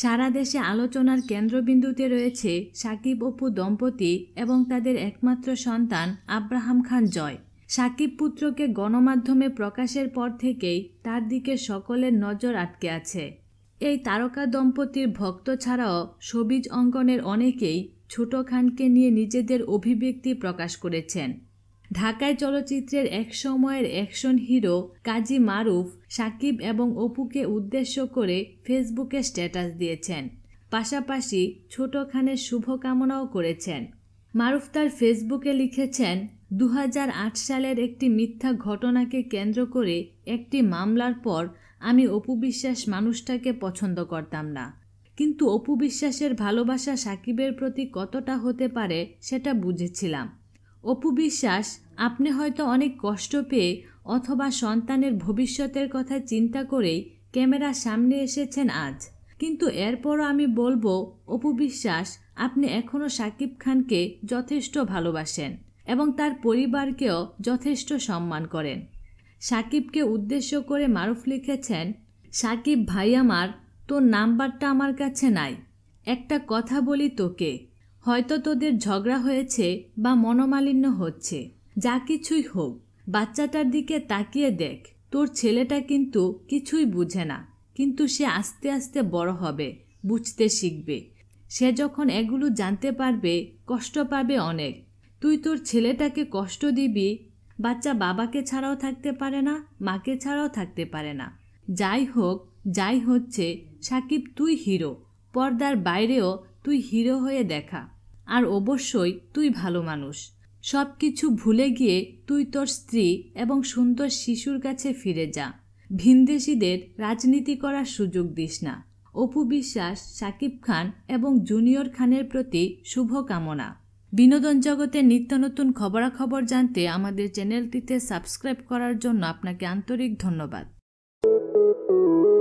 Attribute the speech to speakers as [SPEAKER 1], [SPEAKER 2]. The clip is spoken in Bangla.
[SPEAKER 1] সারা দেশে আলোচনার কেন্দ্রবিন্দুতে রয়েছে সাকিব অপু দম্পতি এবং তাদের একমাত্র সন্তান আব্রাহাম খান জয় সাকিব পুত্রকে গণমাধ্যমে প্রকাশের পর থেকেই তার দিকে সকলের নজর আটকে আছে এই তারকা দম্পতির ভক্ত ছাড়াও সবিজ অঙ্কনের অনেকেই ছোট খানকে নিয়ে নিজেদের অভিব্যক্তি প্রকাশ করেছেন ঢাকায় চলচ্চিত্রের এক সময়ের অ্যাকশন হিরো কাজী মারুফ সাকিব এবং অপুকে উদ্দেশ্য করে ফেসবুকে স্ট্যাটাস দিয়েছেন পাশাপাশি ছোট খানের শুভকামনাও করেছেন মারুফ তার ফেসবুকে লিখেছেন দু সালের একটি মিথ্যা ঘটনাকে কেন্দ্র করে একটি মামলার পর আমি অপু বিশ্বাস মানুষটাকে পছন্দ করতাম না কিন্তু অপু বিশ্বাসের ভালোবাসা সাকিবের প্রতি কতটা হতে পারে সেটা বুঝেছিলাম অপু বিশ্বাস আপনি হয়তো অনেক কষ্ট পেয়ে অথবা সন্তানের ভবিষ্যতের কথা চিন্তা করেই ক্যামেরার সামনে এসেছেন আজ কিন্তু এরপরও আমি বলবো অপু বিশ্বাস আপনি এখনও সাকিব খানকে যথেষ্ট ভালোবাসেন এবং তার পরিবারকেও যথেষ্ট সম্মান করেন সাকিবকে উদ্দেশ্য করে মারুফ লিখেছেন সাকিব ভাই আমার তোর নাম্বারটা আমার কাছে নাই একটা কথা বলি তোকে হয়তো তোদের ঝগড়া হয়েছে বা মনোমালিন্য হচ্ছে যা কিছুই হোক বাচ্চাটার দিকে তাকিয়ে দেখ তোর ছেলেটা কিন্তু কিছুই বুঝে না কিন্তু সে আস্তে আস্তে বড় হবে বুঝতে শিখবে সে যখন এগুলো জানতে পারবে কষ্ট পাবে অনেক তুই তোর ছেলেটাকে কষ্ট দিবি বাচ্চা বাবাকে ছাড়াও থাকতে পারে না মাকে ছাড়াও থাকতে পারে না যাই হোক যাই হচ্ছে সাকিব তুই হিরো পর্দার বাইরেও তুই হিরো হয়ে দেখা আর অবশ্যই তুই ভালো মানুষ সব কিছু ভুলে গিয়ে তুই তোর স্ত্রী এবং সুন্দর শিশুর কাছে ফিরে যা ভিনদেশিদের রাজনীতি করার সুযোগ দিস না অপু বিশ্বাস সাকিব খান এবং জুনিয়র খানের প্রতি শুভকামনা বিনোদন জগতের নিত্য নতুন খবরাখবর জানতে আমাদের চ্যানেলটিতে সাবস্ক্রাইব করার জন্য আপনাকে আন্তরিক ধন্যবাদ